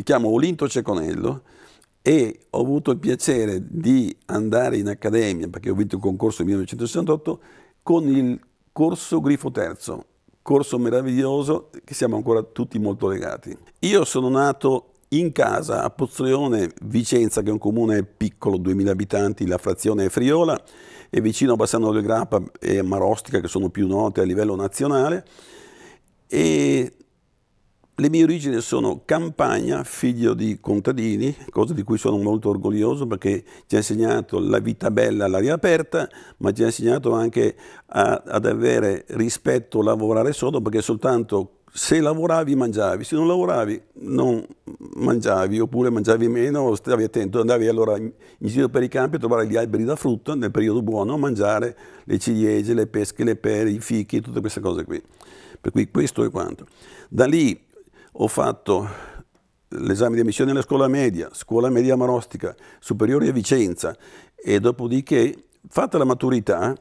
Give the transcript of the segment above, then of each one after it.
mi chiamo Olinto Ceconello e ho avuto il piacere di andare in accademia, perché ho vinto il concorso nel 1968, con il corso Grifo Terzo, corso meraviglioso che siamo ancora tutti molto legati. Io sono nato in casa a Pozzoleone, Vicenza, che è un comune piccolo, 2000 abitanti, la frazione è Friola, e vicino a Bassano del Grappa e Marostica, che sono più note a livello nazionale, e le mie origini sono campagna, figlio di contadini, cosa di cui sono molto orgoglioso perché ci ha insegnato la vita bella all'aria aperta, ma ci ha insegnato anche a, ad avere rispetto, lavorare sodo, perché soltanto se lavoravi mangiavi, se non lavoravi non mangiavi, oppure mangiavi meno, stavi attento, andavi allora in giro per i campi a trovare gli alberi da frutta nel periodo buono, a mangiare le ciliegie, le pesche, le pere, i fichi, tutte queste cose qui. Per cui questo è quanto. Da lì ho fatto l'esame di ammissione alla scuola media, scuola media marostica, superiore a Vicenza e dopodiché, fatta la maturità,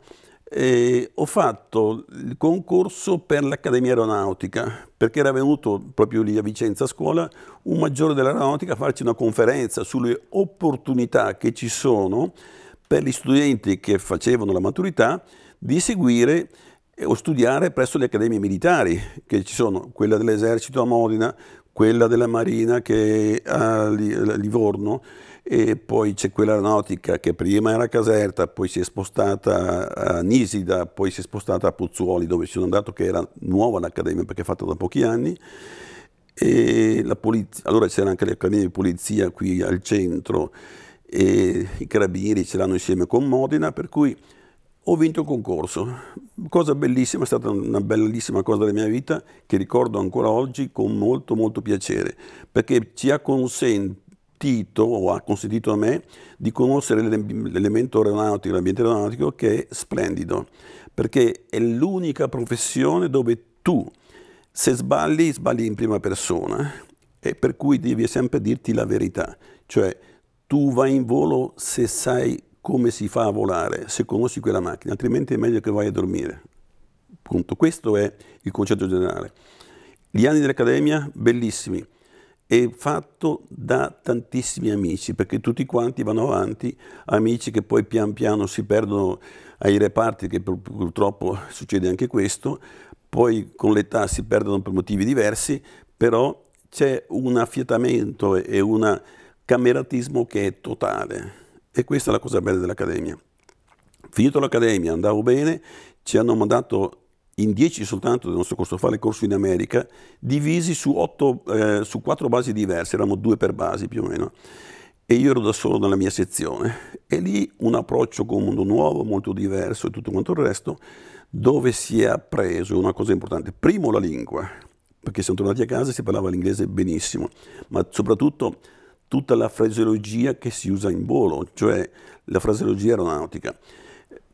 eh, ho fatto il concorso per l'Accademia Aeronautica, perché era venuto proprio lì a Vicenza a scuola un maggiore dell'aeronautica a farci una conferenza sulle opportunità che ci sono per gli studenti che facevano la maturità di seguire o studiare presso le accademie militari che ci sono, quella dell'esercito a Modena, quella della Marina che è a Livorno e poi c'è quella aeronautica che prima era a Caserta, poi si è spostata a Nisida, poi si è spostata a Pozzuoli dove sono andato che era nuova l'accademia perché è fatta da pochi anni. allora c'era anche l'accademia di polizia qui al centro e i carabinieri ce l'hanno insieme con Modena, per cui ho vinto il concorso. Cosa bellissima, è stata una bellissima cosa della mia vita che ricordo ancora oggi con molto molto piacere, perché ci ha consentito o ha consentito a me di conoscere l'elemento aeronautico, l'ambiente aeronautico che è splendido, perché è l'unica professione dove tu se sbagli, sbagli in prima persona e per cui devi sempre dirti la verità, cioè tu vai in volo se sai come si fa a volare se conosci quella macchina, altrimenti è meglio che vai a dormire. Punto. Questo è il concetto generale. Gli anni dell'Accademia, bellissimi, è fatto da tantissimi amici, perché tutti quanti vanno avanti, amici che poi pian piano si perdono ai reparti, che purtroppo succede anche questo, poi con l'età si perdono per motivi diversi, però c'è un affiatamento e un cameratismo che è totale e questa è la cosa bella dell'Accademia. Finito l'Accademia, andavo bene, ci hanno mandato in 10 soltanto del nostro corso, fare il corso in America, divisi su, 8, eh, su 4 basi diverse, eravamo due per basi più o meno, e io ero da solo nella mia sezione. E lì un approccio con un mondo nuovo, molto diverso e tutto quanto il resto, dove si è appreso una cosa importante, primo la lingua, perché siamo tornati a casa e si parlava l'inglese benissimo, ma soprattutto tutta la fraseologia che si usa in volo, cioè la fraseologia aeronautica.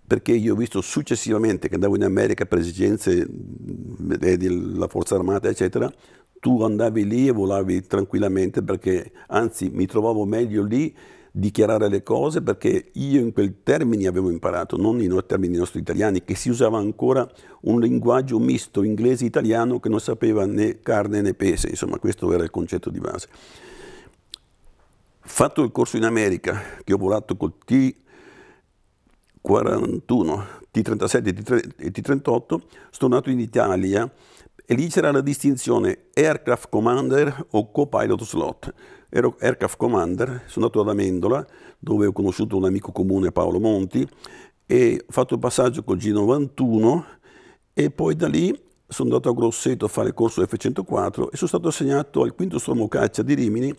Perché io ho visto successivamente che andavo in America per esigenze della Forza Armata, eccetera, tu andavi lì e volavi tranquillamente perché, anzi, mi trovavo meglio lì dichiarare le cose perché io in quel termine avevo imparato, non in termini nostri italiani, che si usava ancora un linguaggio misto inglese-italiano che non sapeva né carne né pese, insomma questo era il concetto di base. Fatto il corso in America, che ho volato col T41, T37 e T38, sono nato in Italia e lì c'era la distinzione Aircraft Commander o Co-Pilot Slot. Ero Aircraft Commander, sono andato ad Amendola, dove ho conosciuto un amico comune, Paolo Monti, e ho fatto il passaggio col G91 e poi da lì sono andato a Grosseto a fare il corso F104 e sono stato assegnato al quinto stormo caccia di Rimini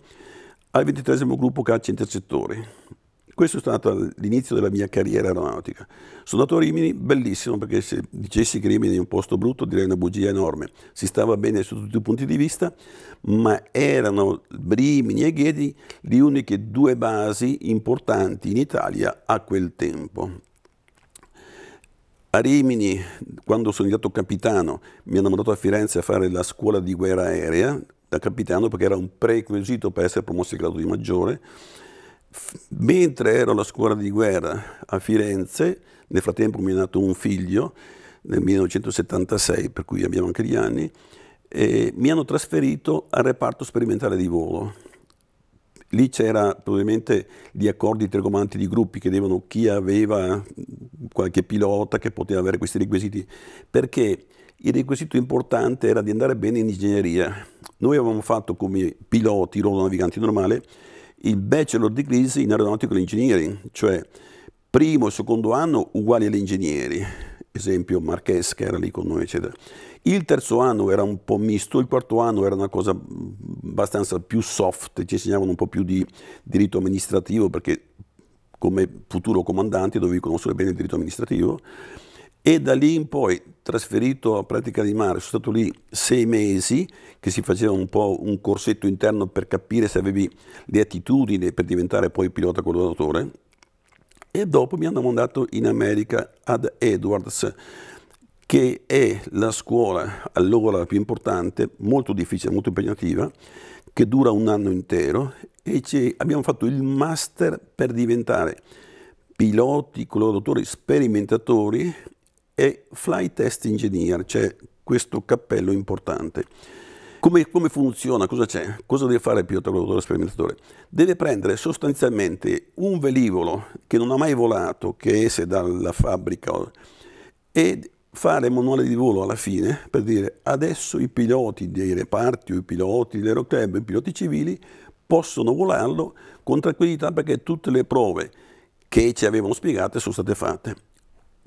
al ventitresimo gruppo caccia intercettori. Questo è stato l'inizio della mia carriera aeronautica. Sono andato a Rimini, bellissimo, perché se dicessi che Rimini è un posto brutto direi una bugia enorme. Si stava bene su tutti i punti di vista, ma erano Rimini e Ghedi le uniche due basi importanti in Italia a quel tempo. A Rimini, quando sono diventato capitano, mi hanno mandato a Firenze a fare la scuola di guerra aerea, da capitano perché era un prerequisito per essere promosso in grado di maggiore. Mentre ero alla scuola di guerra a Firenze, nel frattempo mi è nato un figlio nel 1976, per cui abbiamo anche gli anni, mi hanno trasferito al reparto sperimentale di volo. Lì c'era probabilmente gli accordi tra comandanti di gruppi che devono chi aveva qualche pilota che poteva avere questi requisiti, perché il requisito importante era di andare bene in ingegneria noi avevamo fatto come piloti naviganti normale il bachelor degrees in aeronautical engineering, cioè primo e secondo anno uguali agli ingegneri, esempio Marques che era lì con noi, eccetera. Il terzo anno era un po' misto, il quarto anno era una cosa abbastanza più soft, ci insegnavano un po' più di diritto amministrativo perché come futuro comandante dovevi conoscere bene il diritto amministrativo e da lì in poi trasferito a Pratica di Mare, sono stato lì sei mesi che si faceva un po' un corsetto interno per capire se avevi le attitudini per diventare poi pilota collaudatore e dopo mi hanno mandato in America ad Edwards che è la scuola allora più importante, molto difficile, molto impegnativa, che dura un anno intero e abbiamo fatto il master per diventare piloti, collaudatori, sperimentatori è Flight Test Engineer, cioè questo cappello importante. Come, come funziona? Cosa c'è? Cosa deve fare il pilota lavoratore sperimentatore? Deve prendere sostanzialmente un velivolo che non ha mai volato, che esce dalla fabbrica, e fare manuale di volo alla fine per dire adesso i piloti dei reparti o i piloti dell'aeroclub, i piloti civili possono volarlo con tranquillità perché tutte le prove che ci avevano spiegate sono state fatte.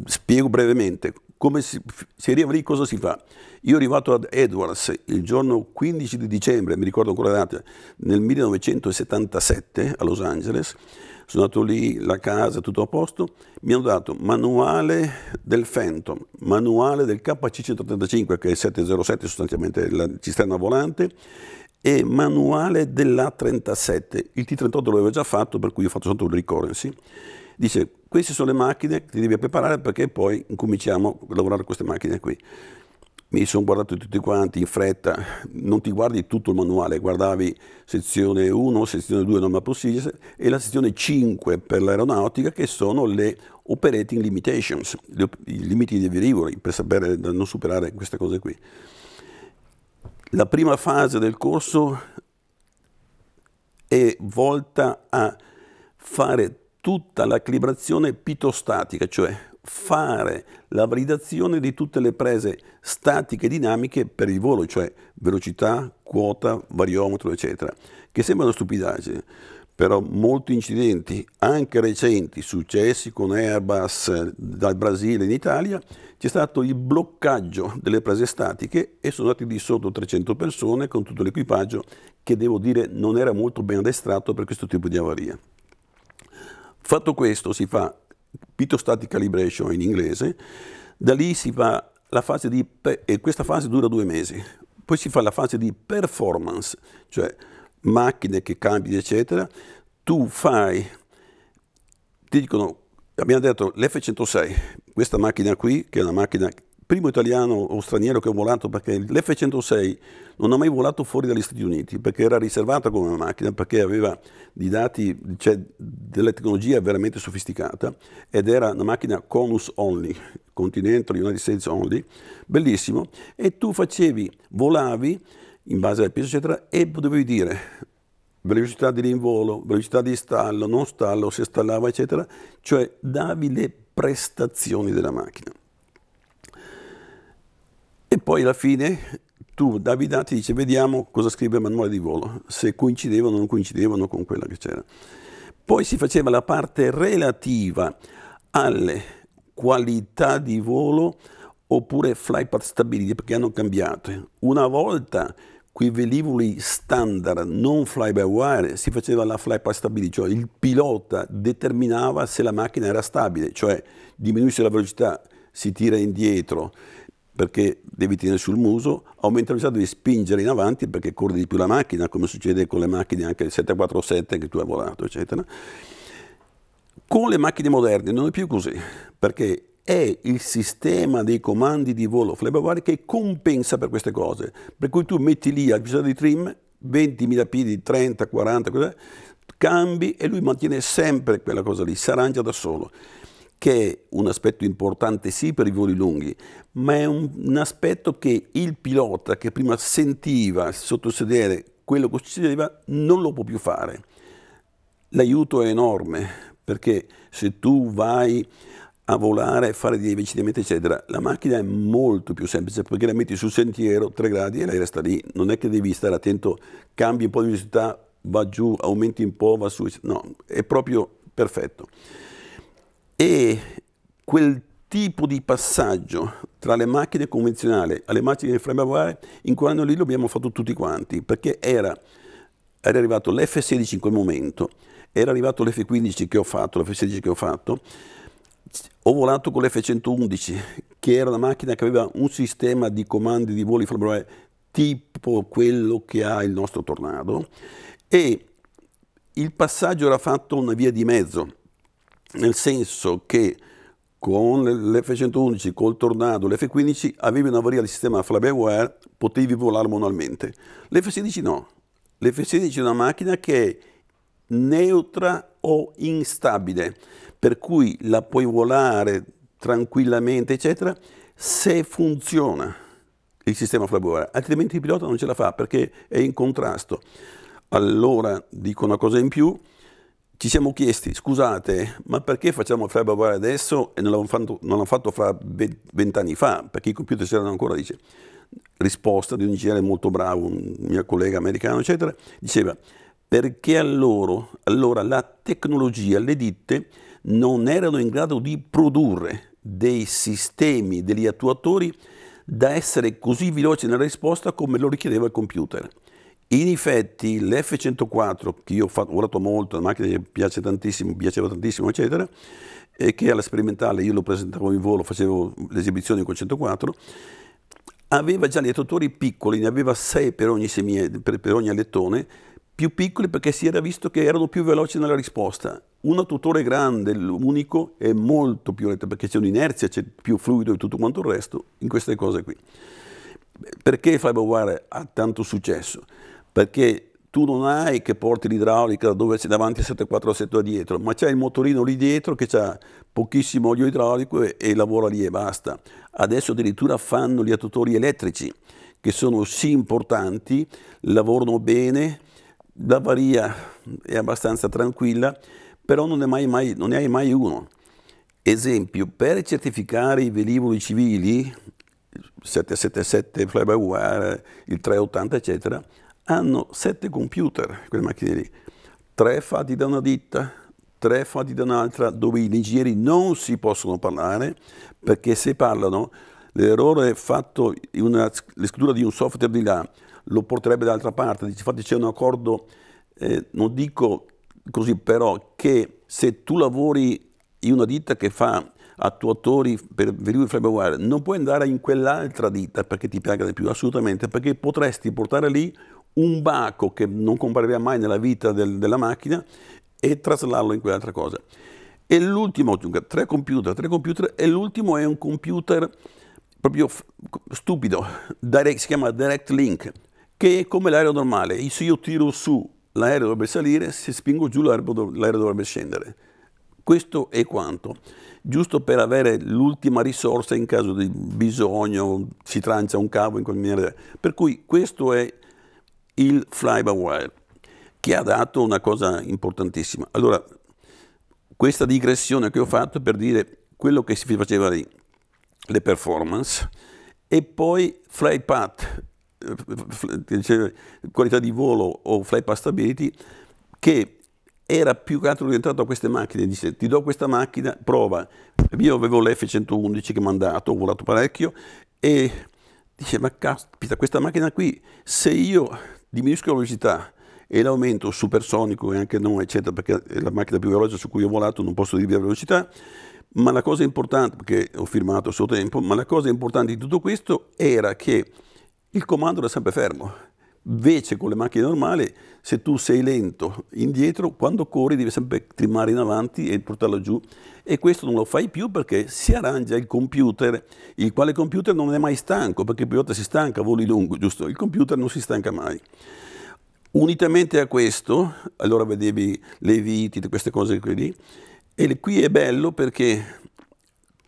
Spiego brevemente. Come si, si arriva lì, cosa si fa? Io arrivato ad Edwards il giorno 15 di dicembre, mi ricordo ancora la data, nel 1977 a Los Angeles, sono andato lì, la casa, tutto a posto, mi hanno dato manuale del Phantom, manuale del KC-135 che è 707 sostanzialmente la cisterna volante e manuale dell'A37, il T38 l'avevo già fatto per cui ho fatto sotto il recurrency dice queste sono le macchine che ti devi preparare perché poi incominciamo a lavorare queste macchine qui. Mi sono guardato tutti quanti in fretta, non ti guardi tutto il manuale, guardavi sezione 1, sezione 2 norma procedure e la sezione 5 per l'aeronautica che sono le operating limitations, i limiti dei velivoli per sapere da non superare queste cose qui. La prima fase del corso è volta a fare tutta la calibrazione pitostatica, cioè fare la validazione di tutte le prese statiche e dinamiche per il volo, cioè velocità, quota, variometro, eccetera, che sembra una stupidaggine, però molti incidenti, anche recenti, successi con Airbus dal Brasile in Italia, c'è stato il bloccaggio delle prese statiche e sono andati di sotto 300 persone con tutto l'equipaggio che devo dire non era molto ben addestrato per questo tipo di avaria. Fatto questo si fa pitostatic calibration in inglese, da lì si fa la fase di, e questa fase dura due mesi, poi si fa la fase di performance, cioè macchine che cambi, eccetera, tu fai, ti dicono, abbiamo detto l'F106, questa macchina qui, che è una macchina primo italiano o straniero che ho volato perché l'F-106 non ha mai volato fuori dagli Stati Uniti perché era riservata come una macchina, perché aveva dei dati, cioè della tecnologia veramente sofisticata ed era una macchina conus only, Continental United States only, bellissimo, e tu facevi, volavi in base al peso eccetera e dovevi dire velocità di rinvolo, velocità di stallo, non stallo, se stallava eccetera, cioè davi le prestazioni della macchina. Poi alla fine tu davi i dati e dice vediamo cosa scrive il manuale di volo, se coincidevano o non coincidevano con quella che c'era. Poi si faceva la parte relativa alle qualità di volo oppure path stabiliti perché hanno cambiato. Una volta quei velivoli standard non fly by wire si faceva la path stability, cioè il pilota determinava se la macchina era stabile, cioè diminuisce la velocità, si tira indietro, perché devi tenere sul muso, aumenta la velocità, devi spingere in avanti perché corri di più la macchina, come succede con le macchine anche 747 che tu hai volato, eccetera. Con le macchine moderne non è più così, perché è il sistema dei comandi di volo flabavari che compensa per queste cose. Per cui tu metti lì al bisogno di trim 20.000 piedi, 30, 40, così, cambi e lui mantiene sempre quella cosa lì, si arrangia da solo che è un aspetto importante sì per i voli lunghi, ma è un, un aspetto che il pilota che prima sentiva sottosedere quello che succedeva non lo può più fare. L'aiuto è enorme perché se tu vai a volare, fare dei avvicinamenti, eccetera. La macchina è molto più semplice perché la metti sul sentiero, 3 gradi e lei resta lì. Non è che devi stare attento, cambi un po' di velocità, va giù, aumenti un po', va su. No, è proprio perfetto e quel tipo di passaggio tra le macchine convenzionali alle macchine flammaguare in quel anno lì lo abbiamo fatto tutti quanti perché era, era arrivato l'F16 in quel momento era arrivato l'F15 che ho fatto l'F16 che ho fatto ho volato con l'F111 che era una macchina che aveva un sistema di comandi di voli flammaguare tipo quello che ha il nostro Tornado e il passaggio era fatto una via di mezzo nel senso che con l'F-111, col Tornado, l'F-15 avevi una varia di sistema FlyByware, potevi volare manualmente. L'F-16 no. L'F-16 è una macchina che è neutra o instabile, per cui la puoi volare tranquillamente, eccetera, se funziona il sistema FlyByware, altrimenti il pilota non ce la fa perché è in contrasto. Allora dico una cosa in più, ci siamo chiesti, scusate, ma perché facciamo il valuare adesso e non l'hanno fatto, non fatto fra vent'anni fa, perché i computer c'erano ancora, dice. Risposta di un ingegnere molto bravo, un mio collega americano, eccetera, diceva, perché allora, allora la tecnologia, le ditte, non erano in grado di produrre dei sistemi, degli attuatori da essere così veloci nella risposta come lo richiedeva il computer. In effetti l'F104, che io ho, fatto, lavorato molto, una macchina che piace tantissimo, piaceva tantissimo, eccetera, e che alla sperimentale io lo presentavo in volo, facevo l'esibizione con 104, aveva già gli attuatori piccoli, ne aveva 6 per ogni, per, per ogni alettone, più piccoli perché si era visto che erano più veloci nella risposta. Un attuatore grande, unico, è molto più lento perché c'è un'inerzia, c'è più fluido e tutto quanto il resto in queste cose qui. Perché Fly Wire ha tanto successo? perché tu non hai che porti l'idraulica dove c'è davanti il 747 da dietro, ma c'è il motorino lì dietro che ha pochissimo olio idraulico e, e lavora lì e basta. Adesso addirittura fanno gli attuatori elettrici, che sono sì importanti, lavorano bene, l'avaria è abbastanza tranquilla, però non ne, mai, mai, non ne hai mai uno. Esempio, per certificare i velivoli civili, 777 fly by wire, il 380 eccetera, hanno sette computer, quelle macchine lì, tre fatti da una ditta, tre fatti da un'altra, dove gli ingegneri non si possono parlare, perché se parlano l'errore fatto in una, scrittura di un software di là lo porterebbe dall'altra parte. Infatti c'è un accordo, eh, non dico così, però che se tu lavori in una ditta che fa attuatori per verifica firmware, non puoi andare in quell'altra ditta perché ti piaga di più, assolutamente, perché potresti portare lì un baco che non comparirà mai nella vita del, della macchina e traslarlo in quell'altra cosa. E l'ultimo, tre computer, tre computer, e l'ultimo è un computer proprio stupido, direct, si chiama Direct Link, che è come l'aereo normale. Se io tiro su, l'aereo dovrebbe salire, se spingo giù, l'aereo dovrebbe scendere. Questo è quanto. Giusto per avere l'ultima risorsa in caso di bisogno, si trancia un cavo in quel maniera. Per cui questo è il fly-by-wire, che ha dato una cosa importantissima. Allora, questa digressione che ho fatto per dire quello che si faceva lì, le performance, e poi flight path, eh, qualità di volo o flight path stability, che era più che altro orientato a queste macchine, dice ti do questa macchina, prova. Io avevo l'F111 che mi ha mandato, ho volato parecchio, e dice ma caspita, questa macchina qui, se io diminuisco la velocità e l'aumento supersonico e anche non, eccetera, perché è la macchina più veloce su cui ho volato, non posso dirvi la velocità, ma la cosa importante, perché ho firmato a suo tempo, ma la cosa importante di tutto questo era che il comando era sempre fermo Invece con le macchine normali, se tu sei lento indietro, quando corri devi sempre trimare in avanti e portarlo giù e questo non lo fai più perché si arrangia il computer, il quale computer non è mai stanco, perché il pilota si stanca voli lunghi, giusto? Il computer non si stanca mai. Unitamente a questo, allora vedevi le viti, queste cose qui lì, e qui è bello perché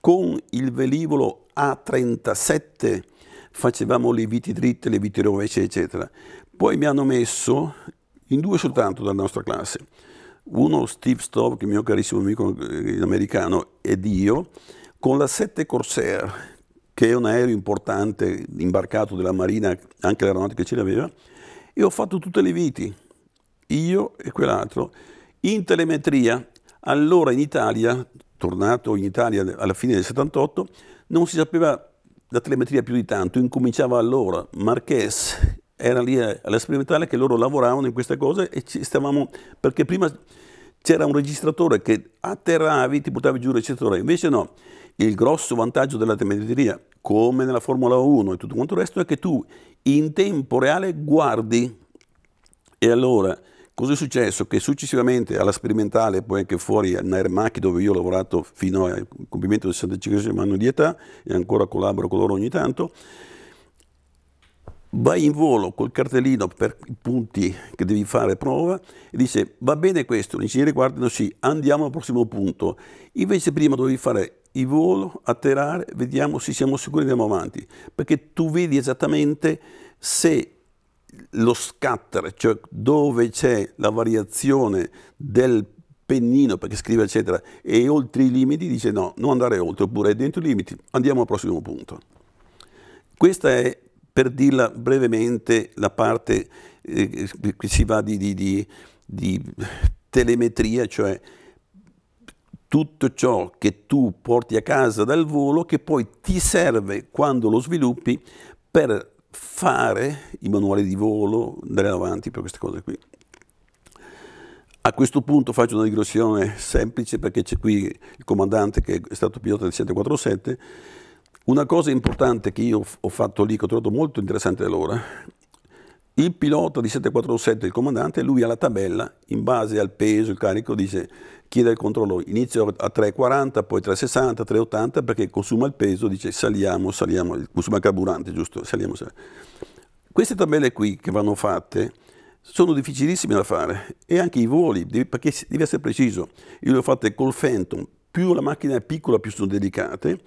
con il velivolo A37 facevamo le viti dritte, le viti rovesce, eccetera. Poi mi hanno messo in due soltanto dalla nostra classe. Uno Steve Stove, che è mio carissimo amico eh, americano, ed io, con la 7 Corsair, che è un aereo importante, imbarcato della Marina, anche l'aeronautica ce l'aveva, e ho fatto tutte le viti, io e quell'altro, in telemetria. Allora in Italia, tornato in Italia alla fine del 78, non si sapeva la telemetria più di tanto, incominciava allora, Marques era lì eh, alla sperimentale che loro lavoravano in queste cose e ci stavamo, perché prima c'era un registratore che atterravi, ti buttavi giù il registratore, invece no, il grosso vantaggio della telemetria, come nella Formula 1 e tutto quanto il resto, è che tu in tempo reale guardi e allora Cos'è successo? Che successivamente alla sperimentale, poi anche fuori a Nairmachi, dove io ho lavorato fino al compimento del 65 anno di età e ancora collaboro con loro ogni tanto, vai in volo col cartellino per i punti che devi fare prova e dice va bene questo, l'ingegnere guardano sì, andiamo al prossimo punto. Invece prima dovevi fare il volo, atterrare, vediamo se siamo sicuri andiamo avanti, perché tu vedi esattamente se lo scatter, cioè dove c'è la variazione del pennino perché scrive eccetera e oltre i limiti dice no, non andare oltre oppure è dentro i limiti, andiamo al prossimo punto. Questa è per dirla brevemente la parte eh, che si va di, di, di, di telemetria, cioè tutto ciò che tu porti a casa dal volo che poi ti serve quando lo sviluppi per fare i manuali di volo, andare avanti per queste cose qui. A questo punto faccio una digressione semplice perché c'è qui il comandante che è stato pilota del 747. Una cosa importante che io ho fatto lì, che ho trovato molto interessante allora, il pilota di 747, il comandante, lui ha la tabella in base al peso, il carico, dice chiede il controllo, inizio a 3,40, poi 3,60, 3,80 perché consuma il peso, dice saliamo, saliamo, consuma il carburante, giusto? Saliamo, saliamo. Queste tabelle qui che vanno fatte sono difficilissime da fare e anche i voli, perché devi essere preciso. Io le ho fatte col Phantom, più la macchina è piccola più sono delicate,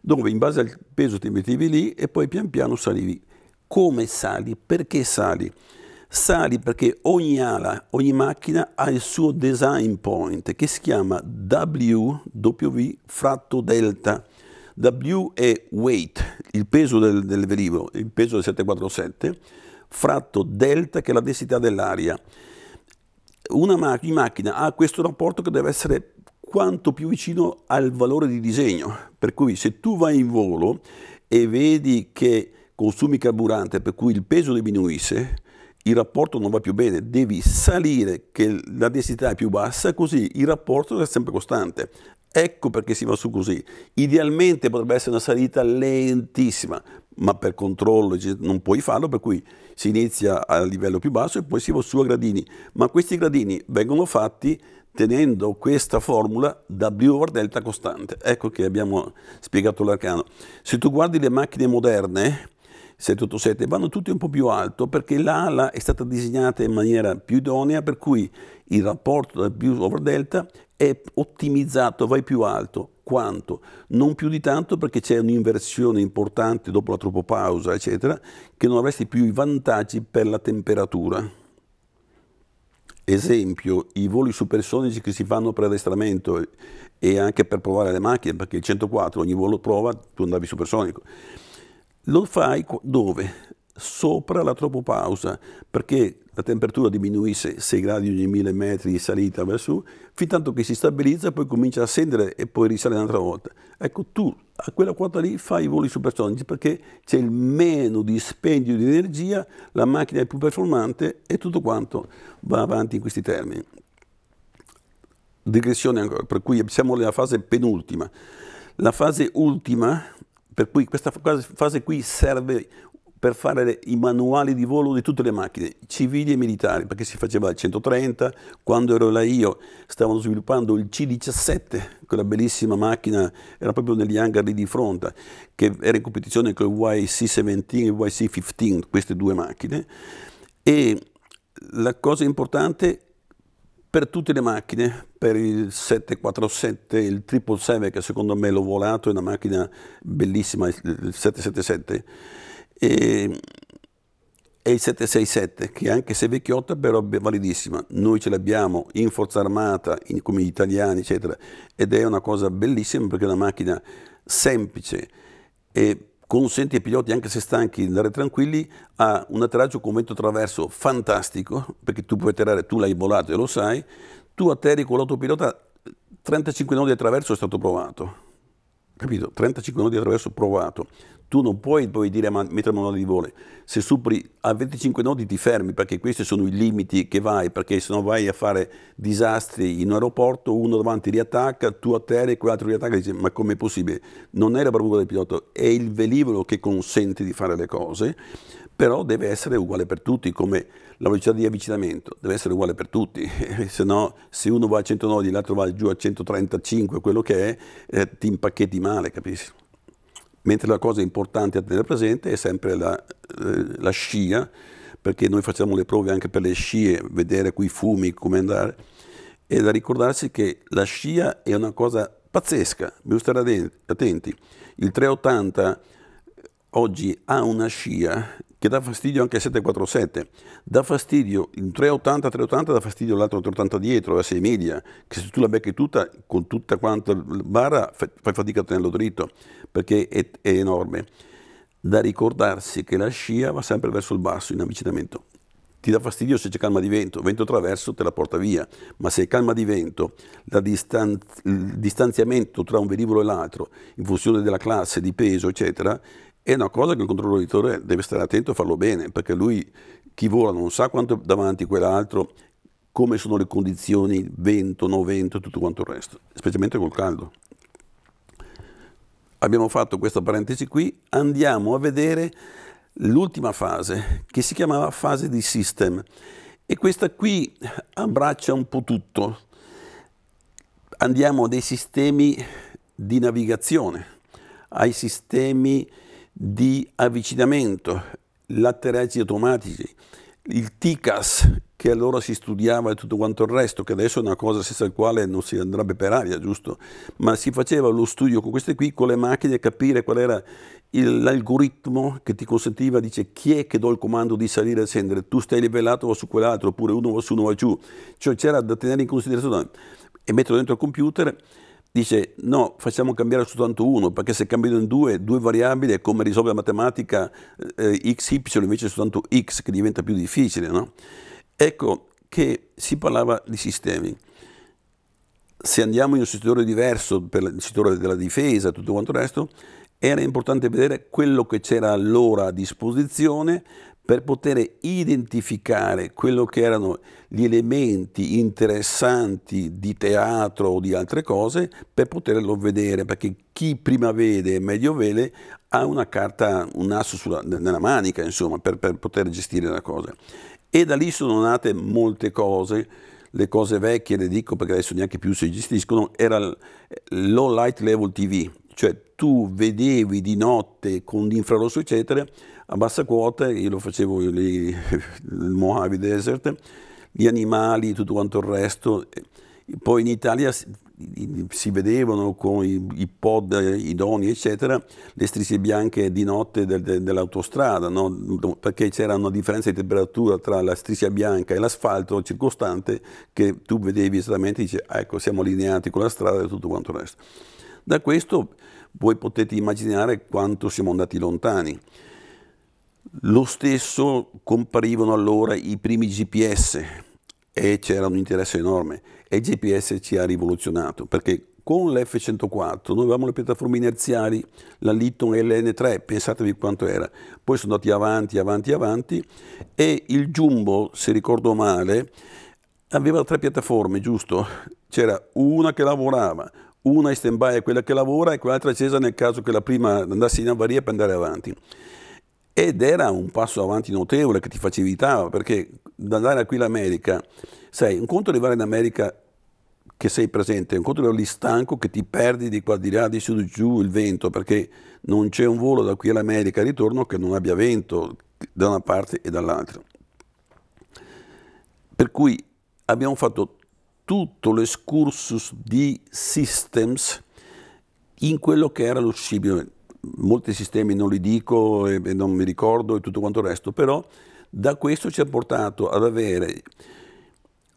dove in base al peso ti mettevi lì e poi pian piano salivi. Come sali? Perché sali? Sali perché ogni ala, ogni macchina ha il suo design point che si chiama WW fratto delta. W è weight, il peso del, del velivolo, il peso del 747, fratto delta che è la densità dell'aria. Una mac- macchina ha questo rapporto che deve essere quanto più vicino al valore di disegno. Per cui se tu vai in volo e vedi che consumi carburante per cui il peso diminuisce, il rapporto non va più bene, devi salire che la densità è più bassa, così il rapporto è sempre costante. Ecco perché si va su così. Idealmente potrebbe essere una salita lentissima, ma per controllo non puoi farlo, per cui si inizia a livello più basso e poi si va su a gradini. Ma questi gradini vengono fatti tenendo questa formula W over delta costante. Ecco che abbiamo spiegato l'arcano. Se tu guardi le macchine moderne, 787, vanno tutti un po' più alto perché l'ala è stata disegnata in maniera più idonea per cui il rapporto da più over delta è ottimizzato, vai più alto. Quanto? Non più di tanto perché c'è un'inversione importante dopo la tropopausa, eccetera, che non avresti più i vantaggi per la temperatura. Esempio, i voli supersonici che si fanno per addestramento e anche per provare le macchine, perché il 104 ogni volo prova, tu andavi supersonico lo fai dove? Sopra la tropopausa, perché la temperatura diminuisce 6 gradi ogni 1000 metri di salita verso fin tanto che si stabilizza, poi comincia a scendere e poi risale un'altra volta. Ecco, tu a quella quota lì fai i voli supersonici perché c'è il meno dispendio di energia, la macchina è più performante e tutto quanto va avanti in questi termini. Digressione ancora, per cui siamo nella fase penultima. La fase ultima per cui questa fase qui serve per fare i manuali di volo di tutte le macchine, civili e militari, perché si faceva il 130, quando ero là io stavano sviluppando il C-17, quella bellissima macchina, era proprio negli hangar lì di fronte, che era in competizione con il YC-17 e il YC-15, queste due macchine, e la cosa importante per tutte le macchine, per il 747, il 777 che secondo me l'ho volato, è una macchina bellissima, il 777, e, e il 767 che anche se vecchiotta però è validissima, noi ce l'abbiamo in forza armata, in, come gli italiani eccetera, ed è una cosa bellissima perché è una macchina semplice e consente ai piloti, anche se stanchi, di andare tranquilli, ha un atterraggio con vento traverso fantastico, perché tu puoi atterrare, tu l'hai volato e lo sai, tu atterri con l'autopilota, 35 nodi attraverso è stato provato, capito? 35 nodi attraverso provato, tu non puoi poi dire ma, mettere manuale di volo. Se superi a 25 nodi ti fermi perché questi sono i limiti che vai, perché se no vai a fare disastri in un aeroporto, uno davanti riattacca, tu a terra e quell'altro riattacca e dici ma com'è possibile? Non è la bravura del pilota, è il velivolo che consente di fare le cose, però deve essere uguale per tutti, come la velocità di avvicinamento deve essere uguale per tutti, se no se uno va a 100 nodi e l'altro va giù a 135, quello che è, eh, ti impacchetti male, capisci? Mentre la cosa importante a tenere presente è sempre la, eh, la scia, perché noi facciamo le prove anche per le scie, vedere quei fumi, come andare. È da ricordarsi che la scia è una cosa pazzesca, bisogna stare attenti. Il 380 oggi ha una scia che dà fastidio anche al 747, dà fastidio in 380, 380 dà fastidio l'altro 380 dietro, la 6 media, che se tu la becchi tutta, con tutta quanta la barra, fai fatica a tenerlo dritto, perché è, è enorme. Da ricordarsi che la scia va sempre verso il basso in avvicinamento. Ti dà fastidio se c'è calma di vento, vento traverso te la porta via, ma se è calma di vento, distan il distanziamento tra un velivolo e l'altro, in funzione della classe, di peso, eccetera, è una cosa che il controllore deve stare attento a farlo bene, perché lui chi vola non sa quanto è davanti quell'altro, come sono le condizioni, vento, no vento e tutto quanto il resto, specialmente col caldo. Abbiamo fatto questa parentesi qui, andiamo a vedere l'ultima fase che si chiamava fase di system e questa qui abbraccia un po' tutto. Andiamo a dei sistemi di navigazione ai sistemi di avvicinamento, latteraggi automatici, il TICAS che allora si studiava e tutto quanto il resto, che adesso è una cosa senza la quale non si andrebbe per aria, giusto? Ma si faceva lo studio con queste qui, con le macchine, capire qual era l'algoritmo che ti consentiva, dice chi è che do il comando di salire e scendere, tu stai livellato o su quell'altro, oppure uno va su, uno va giù. Cioè c'era da tenere in considerazione e metterlo dentro il computer dice no, facciamo cambiare soltanto uno, perché se cambiano in due, due variabili è come risolvere la matematica eh, x, y, invece soltanto x, che diventa più difficile. No? Ecco che si parlava di sistemi. Se andiamo in un settore diverso, per il settore della difesa e tutto quanto il resto, era importante vedere quello che c'era allora a disposizione per poter identificare quello che erano gli elementi interessanti di teatro o di altre cose per poterlo vedere, perché chi prima vede e meglio vede ha una carta, un asso sulla, nella manica, insomma, per, per poter gestire la cosa. E da lì sono nate molte cose, le cose vecchie le dico perché adesso neanche più si gestiscono, era low light level TV, cioè tu vedevi di notte con l'infrarosso eccetera a bassa quota, io lo facevo lì, il Mojave Desert, gli animali, tutto quanto il resto. Poi in Italia si vedevano con i, i pod idoni, eccetera, le strisce bianche di notte de, de, dell'autostrada, no? perché c'era una differenza di temperatura tra la striscia bianca e l'asfalto circostante che tu vedevi esattamente, dice, ah, ecco, siamo allineati con la strada e tutto quanto il resto. Da questo voi potete immaginare quanto siamo andati lontani. Lo stesso comparivano allora i primi GPS e c'era un interesse enorme e il GPS ci ha rivoluzionato perché con l'F104 noi avevamo le piattaforme inerziali, la Litton l'N3, pensatevi quanto era, poi sono andati avanti, avanti, avanti e il Jumbo, se ricordo male, aveva tre piattaforme, giusto? C'era una che lavorava, una in stand-by quella che lavora e quell'altra accesa nel caso che la prima andasse in avaria per andare avanti ed era un passo avanti notevole che ti facilitava perché da andare qui all'America, sai, un conto arrivare in America che sei presente, un conto lì stanco che ti perdi di qua, di là, di su, di giù il vento perché non c'è un volo da qui all'America ritorno che non abbia vento da una parte e dall'altra. Per cui abbiamo fatto tutto l'escursus di systems in quello che era lo scibile molti sistemi non li dico e, non mi ricordo e tutto quanto il resto, però da questo ci ha portato ad avere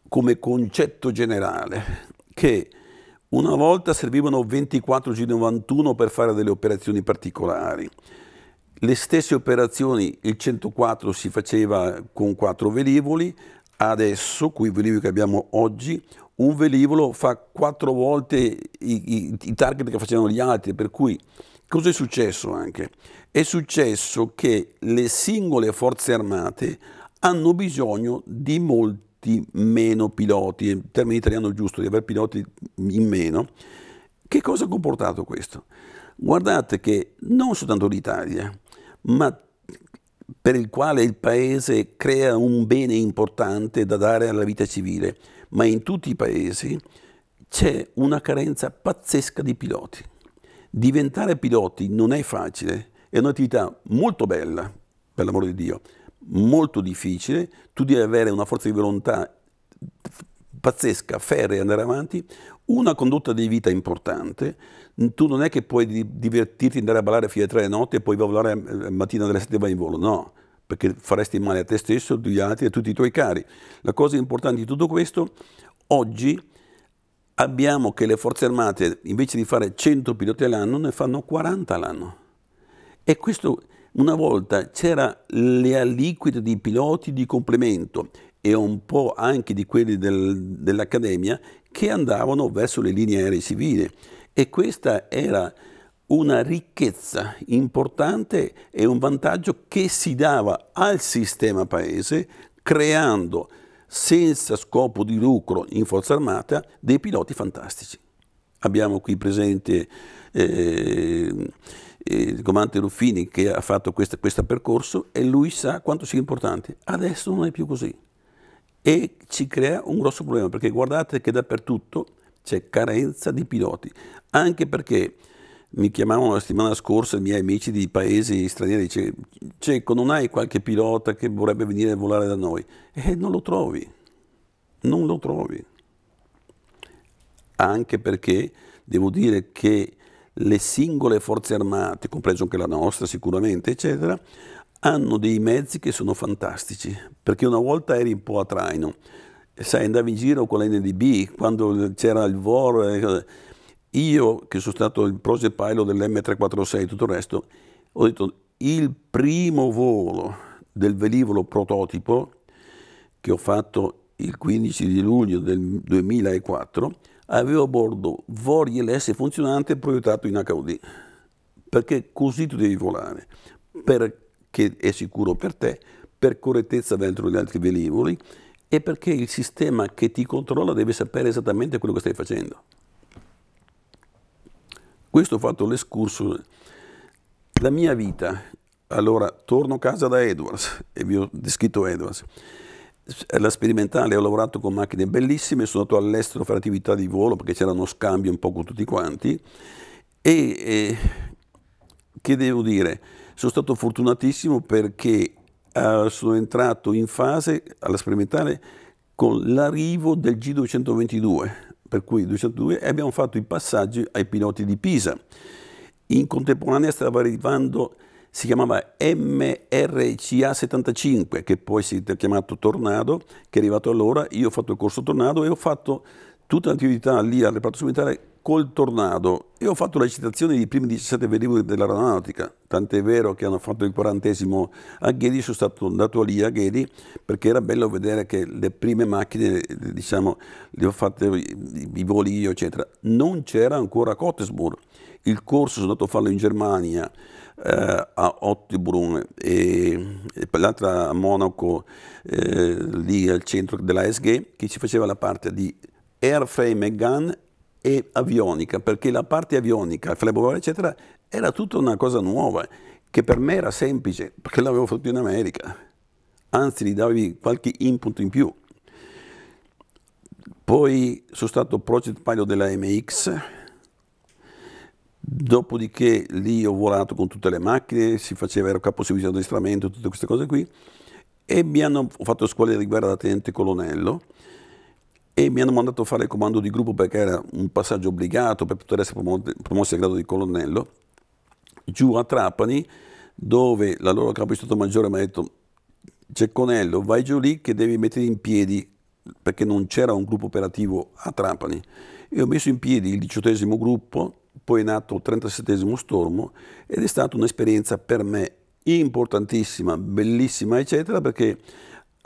come concetto generale che una volta servivano 24G91 per fare delle operazioni particolari. Le stesse operazioni, il 104 si faceva con quattro velivoli, adesso, con i velivoli che abbiamo oggi, un velivolo fa quattro volte i, i, i target che facevano gli altri, per cui Cos'è successo anche? È successo che le singole forze armate hanno bisogno di molti meno piloti, in termini italiano giusto, di avere piloti in meno. Che cosa ha comportato questo? Guardate che non soltanto l'Italia, ma per il quale il paese crea un bene importante da dare alla vita civile, ma in tutti i paesi c'è una carenza pazzesca di piloti. Diventare piloti non è facile, è un'attività molto bella, per l'amor di Dio, molto difficile, tu devi avere una forza di volontà pazzesca, ferrea, andare avanti, una condotta di vita importante, tu non è che puoi divertirti, andare a ballare fino alle tre della notte e poi volare la eh, mattina delle sette e vai in volo, no, perché faresti male a te stesso, agli altri, e a tutti i tuoi cari. La cosa importante di tutto questo, oggi abbiamo che le forze armate invece di fare 100 piloti all'anno ne fanno 40 all'anno. E questo una volta c'era le aliquote di piloti di complemento e un po' anche di quelli del, dell'Accademia che andavano verso le linee aeree civili e questa era una ricchezza importante e un vantaggio che si dava al sistema paese creando senza scopo di lucro in Forza Armata dei piloti fantastici. Abbiamo qui presente eh, eh il comandante Ruffini che ha fatto questo percorso e lui sa quanto sia importante. Adesso non è più così e ci crea un grosso problema perché guardate che dappertutto c'è carenza di piloti, anche perché mi chiamavano la settimana scorsa i miei amici di paesi stranieri, dice, Cecco non hai qualche pilota che vorrebbe venire a volare da noi? E eh, non lo trovi, non lo trovi. Anche perché devo dire che le singole forze armate, compreso anche la nostra sicuramente, eccetera, hanno dei mezzi che sono fantastici, perché una volta eri un po' a traino, sai, andavi in giro con l'NDB, quando c'era il VOR, eh, io che sono stato il project pilot dell'M346 e tutto il resto, ho detto il primo volo del velivolo prototipo che ho fatto il 15 di luglio del 2004 avevo a bordo Vori LS funzionante proiettato in HUD perché così tu devi volare perché è sicuro per te per correttezza dentro gli altri velivoli e perché il sistema che ti controlla deve sapere esattamente quello che stai facendo questo ho fatto l'escursus. La mia vita, allora torno a casa da Edwards e vi ho descritto Edwards. La sperimentale ho lavorato con macchine bellissime, sono andato all'estero a fare attività di volo perché c'era uno scambio un po' con tutti quanti e eh, che devo dire, sono stato fortunatissimo perché eh, sono entrato in fase alla sperimentale con l'arrivo del G222 per cui 202, e abbiamo fatto i passaggi ai piloti di Pisa. In contemporanea stava arrivando, si chiamava MRCA 75, che poi si è chiamato Tornado, che è arrivato allora, io ho fatto il corso Tornado e ho fatto tutta l'attività lì al reparto militare col tornado. Io ho fatto la citazione dei primi 17 velivoli dell'aeronautica, tant'è vero che hanno fatto il quarantesimo a Ghedi, sono stato andato lì a Ghedi perché era bello vedere che le prime macchine, diciamo, le ho fatte i voli io, eccetera. Non c'era ancora Kottesburg. Il corso sono andato a farlo in Germania, eh, a Ottibrunn e, e l'altra a Monaco, eh, lì al centro della SG, che ci faceva la parte di airframe e gun e avionica, perché la parte avionica, il flebobar, eccetera, era tutta una cosa nuova, che per me era semplice, perché l'avevo fatto in America. Anzi, gli davi qualche input in più. Poi sono stato project pilot della MX, dopodiché lì ho volato con tutte le macchine, si faceva, ero capo servizio di addestramento, tutte queste cose qui, e mi hanno fatto scuola di guerra da tenente colonnello, e mi hanno mandato a fare il comando di gruppo perché era un passaggio obbligato per poter essere promossi al grado di colonnello, giù a Trapani, dove la loro capo di Stato Maggiore mi ha detto Cecconello, vai giù lì che devi mettere in piedi, perché non c'era un gruppo operativo a Trapani. E ho messo in piedi il diciottesimo gruppo, poi è nato il 37 stormo ed è stata un'esperienza per me importantissima, bellissima, eccetera, perché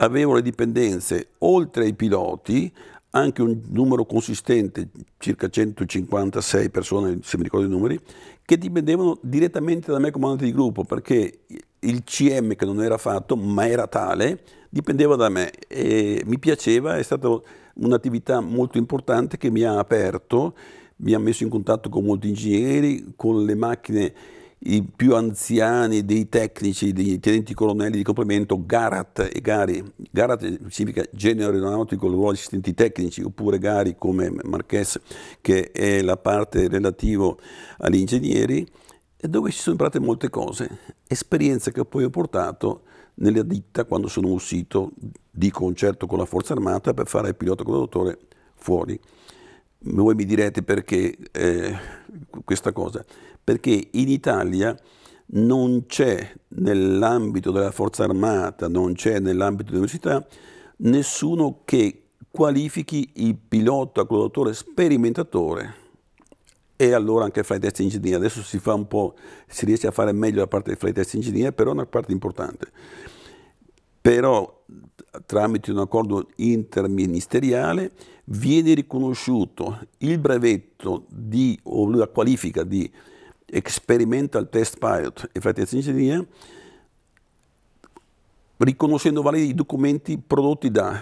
avevo le dipendenze oltre ai piloti, anche un numero consistente, circa 156 persone, se mi ricordo i numeri, che dipendevano direttamente da me comandante di gruppo, perché il CM che non era fatto, ma era tale, dipendeva da me e mi piaceva, è stata un'attività molto importante che mi ha aperto, mi ha messo in contatto con molti ingegneri, con le macchine i più anziani dei tecnici, dei tenenti colonnelli di complemento, Garat e Gari. Garat significa genere aeronautico, il ruolo di assistenti tecnici, oppure Gari come Marques, che è la parte relativa agli ingegneri, dove ci sono imparate molte cose, esperienze che poi ho portato nella ditta quando sono uscito di concerto con la Forza Armata per fare il pilota conduttore fuori. Voi mi direte perché eh, questa cosa perché in Italia non c'è nell'ambito della forza armata, non c'è nell'ambito dell'università nessuno che qualifichi il pilota, collaudatore, sperimentatore e allora anche flight test engineer. Adesso si fa un po', si riesce a fare meglio la parte del flight test engineer, però è una parte importante. Però tramite un accordo interministeriale viene riconosciuto il brevetto di, o la qualifica di Experimental Test Pilot e Flight Test riconoscendo validi documenti prodotti da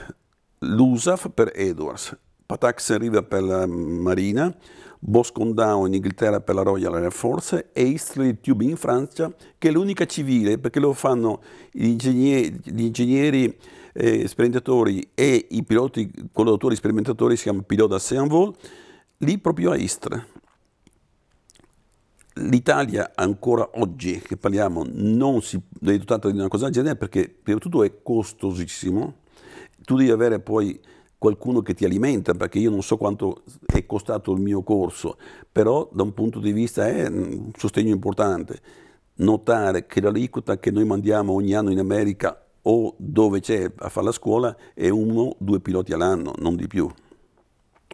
l'USAF per Edwards, Patax River per la Marina, Boscon Down in Inghilterra per la Royal Air Force e Eastleigh Tube in Francia, che è l'unica civile perché lo fanno gli ingegneri, gli ingegneri eh, sperimentatori e i piloti collaboratori sperimentatori, si chiama Pilota Seanvol, lì proprio a Istre. L'Italia ancora oggi, che parliamo, non si è dotata di una cosa del genere perché prima di tutto è costosissimo, tu devi avere poi qualcuno che ti alimenta, perché io non so quanto è costato il mio corso, però da un punto di vista è un sostegno importante. Notare che l'aliquota che noi mandiamo ogni anno in America o dove c'è a fare la scuola è uno o due piloti all'anno, non di più.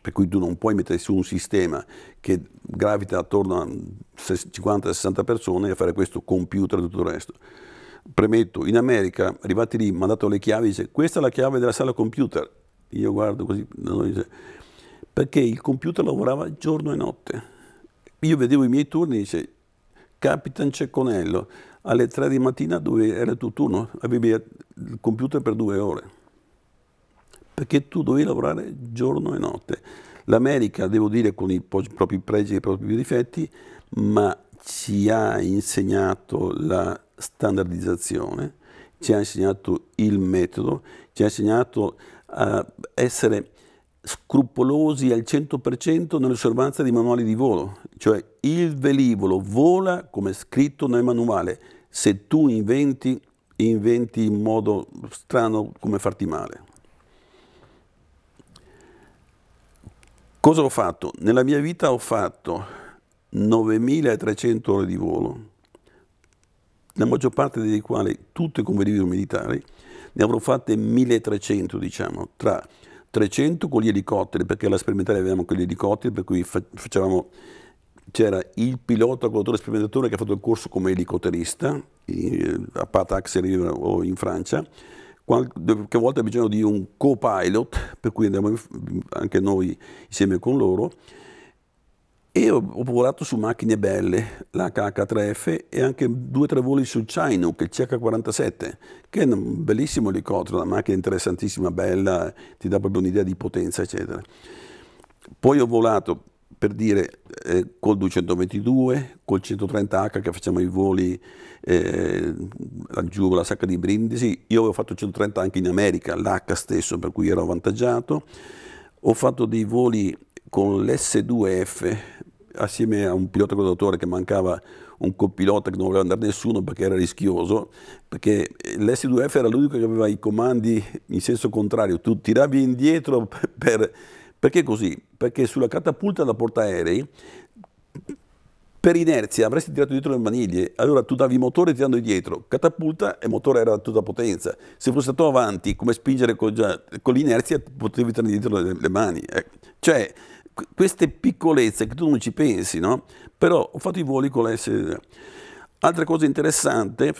Per cui tu non puoi mettere su un sistema che gravita attorno a 50-60 persone a fare questo computer e tutto il resto. Premetto, in America, arrivati lì, mi hanno dato le chiavi, dice questa è la chiave della sala computer. Io guardo così, perché il computer lavorava giorno e notte. Io vedevo i miei turni, dice, Capitan Cecconello, alle 3 di mattina dove era il tuo turno, avevi il computer per due ore, perché tu dovevi lavorare giorno e notte. L'America, devo dire, con i propri pregi e i propri difetti, ma ci ha insegnato la standardizzazione, ci ha insegnato il metodo, ci ha insegnato a essere scrupolosi al 100% nell'osservanza dei manuali di volo, cioè il velivolo vola come scritto nel manuale, se tu inventi, inventi in modo strano come farti male. Cosa ho fatto? Nella mia vita ho fatto 9.300 ore di volo, la maggior parte delle quali tutte con velivoli militari, ne avrò fatte 1.300 diciamo, tra 300 con gli elicotteri, perché alla sperimentale avevamo con gli elicotteri, per cui facevamo c'era il pilota, quellatore sperimentatore che ha fatto il corso come elicotterista a Patax o in Francia, qualche volta ha bisogno di un co-pilot, per cui andiamo anche noi insieme con loro, e ho, ho volato su macchine belle, la KH3F e anche due o tre voli sul Chinook, il CH47, che è un bellissimo elicottero, una macchina interessantissima, bella, ti dà proprio un'idea di potenza, eccetera. Poi ho volato, per dire, eh, col 222, col 130H che facciamo i voli eh, laggiù con la sacca di Brindisi. Io avevo fatto 130 anche in America, l'H stesso, per cui ero avvantaggiato. Ho fatto dei voli con l'S2F assieme a un pilota guidatore che mancava un copilota che non voleva andare nessuno perché era rischioso, perché l'S2F era l'unico che aveva i comandi in senso contrario, tu tiravi indietro per, perché così? Perché sulla catapulta da portaerei per inerzia avresti tirato dietro le maniglie, allora tu davi motore tirando dietro, catapulta e motore era a tutta potenza, se fosse stato avanti come spingere con, con l'inerzia potevi tirare dietro le, le mani, eh. cioè queste piccolezze che tu non ci pensi, no? Però ho fatto i voli con la Altra cosa interessante,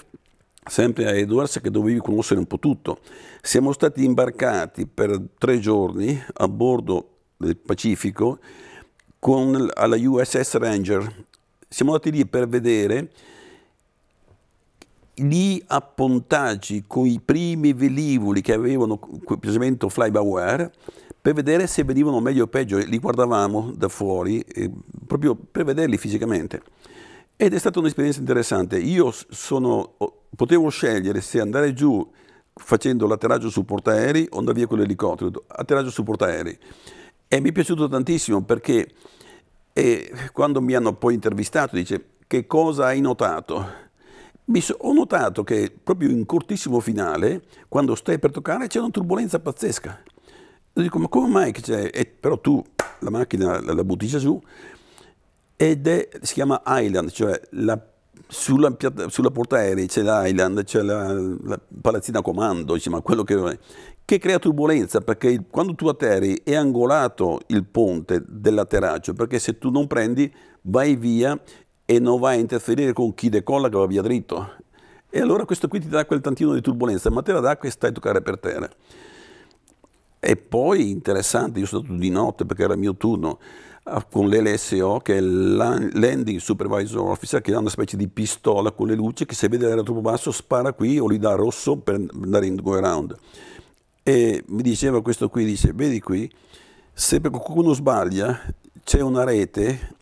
sempre a Edwards, che dovevi conoscere un po' tutto. Siamo stati imbarcati per tre giorni a bordo del Pacifico con, alla USS Ranger. Siamo andati lì per vedere gli appontaggi con i primi velivoli che avevano equipaggiamento fly by wire per vedere se venivano meglio o peggio, li guardavamo da fuori, eh, proprio per vederli fisicamente. Ed è stata un'esperienza interessante. Io sono, potevo scegliere se andare giù facendo l'atterraggio su portaerei o andare via con l'elicottero, atterraggio su portaerei. E mi è piaciuto tantissimo perché eh, quando mi hanno poi intervistato dice che cosa hai notato? So, ho notato che proprio in cortissimo finale, quando stai per toccare, c'è una turbolenza pazzesca. Io dico, ma come mai? E però tu la macchina la, la butti già ed è, si chiama Island, cioè la, sulla, piatta, sulla porta aerei c'è l'Island, c'è la, la, palazzina a comando, insomma, quello che, che crea turbolenza perché quando tu atterri è angolato il ponte dell'atterraggio perché se tu non prendi vai via e non vai a interferire con chi decolla che va via dritto. E allora questo qui ti dà quel tantino di turbolenza, ma te la dà e stai a toccare per terra. E poi interessante, io sono stato di notte perché era il mio turno con l'LSO che è il Landing Supervisor Officer che ha una specie di pistola con le luci che se vede l'aereo troppo basso spara qui o gli dà rosso per andare in go around e mi diceva questo qui dice vedi qui se qualcuno sbaglia c'è una rete